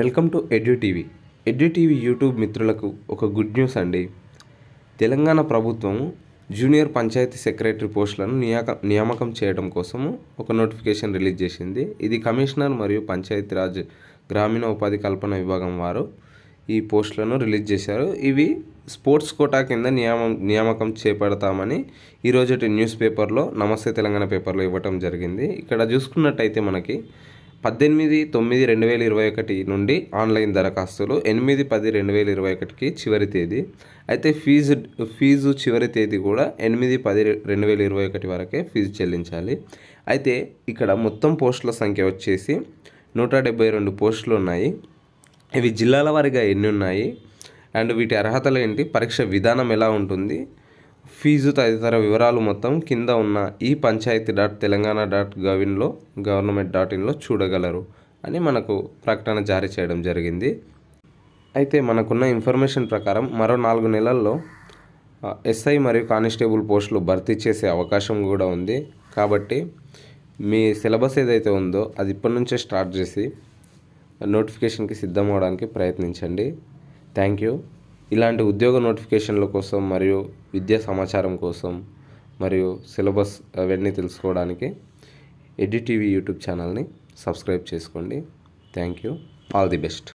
welcome to Edu TV Edu TV YouTube మిత్రులకు ఒక good news అండి తెలంగాణ ప్రభుత్వం జూనియర్ పంచాయతీ సెక్రటరీ పోస్టులను నియామక నియామకం చేయడం కోసము ఒక నోటిఫికేషన్ రిలీజ్ చేసింది ఇది కమిషనర్ మరియు పంచాయతీరాజ్ గ్రామీణ ఉపాధి కల్పన విభాగం వారు ఈ పోస్టులను రిలీజ్ చేశారు ఇవి స్పోర్ట్స్ కోటా కింద నియామం నియామకం చేపడతామని ఈరోజటి న్యూస్ పేపర్లో నమస్తే తెలంగాణ పేపర్లో ఇవ్వటం జరిగింది ఇక్కడ చూసుకున్నట్టయితే మనకి పద్దెనిమిది తొమ్మిది రెండు వేల ఇరవై ఒకటి నుండి ఆన్లైన్ దరఖాస్తులు ఎనిమిది పది రెండు వేల ఇరవై ఒకటికి చివరి తేదీ అయితే ఫీజు ఫీజు చివరి తేదీ కూడా ఎనిమిది పది రెండు వేల ఇరవై ఒకటి వరకే ఫీజు చెల్లించాలి అయితే ఇక్కడ మొత్తం పోస్టుల సంఖ్య వచ్చేసి నూట డెబ్బై రెండు పోస్టులు ఉన్నాయి ఇవి జిల్లాల వారీగా ఎన్ని ఉన్నాయి అండ్ వీటి అర్హతలు ఏంటి పరీక్ష విధానం ఎలా ఉంటుంది ఫీజు తదితర వివరాలు మొత్తం కింద ఉన్న ఈ పంచాయతీ డాట్ తెలంగాణ డాట్ గవిన్లో గవర్నమెంట్ డాట్ ఇన్లో చూడగలరు అని మనకు ప్రకటన జారీ చేయడం జరిగింది అయితే మనకున్న ఇన్ఫర్మేషన్ ప్రకారం మరో నాలుగు నెలల్లో ఎస్ఐ మరియు కానిస్టేబుల్ పోస్టులు భర్తీ చేసే అవకాశం కూడా ఉంది కాబట్టి మీ సిలబస్ ఏదైతే ఉందో అది ఇప్పటి నుంచే స్టార్ట్ చేసి నోటిఫికేషన్కి సిద్ధం అవడానికి ప్రయత్నించండి థ్యాంక్ యూ ఇలాంటి ఉద్యోగ నోటిఫికేషన్ల కోసం మరియు విద్యా సమాచారం కోసం మరియు సిలబస్ అవన్నీ తెలుసుకోవడానికి ఎడిటీవీ యూట్యూబ్ ఛానల్ని సబ్స్క్రైబ్ చేసుకోండి thank you all the best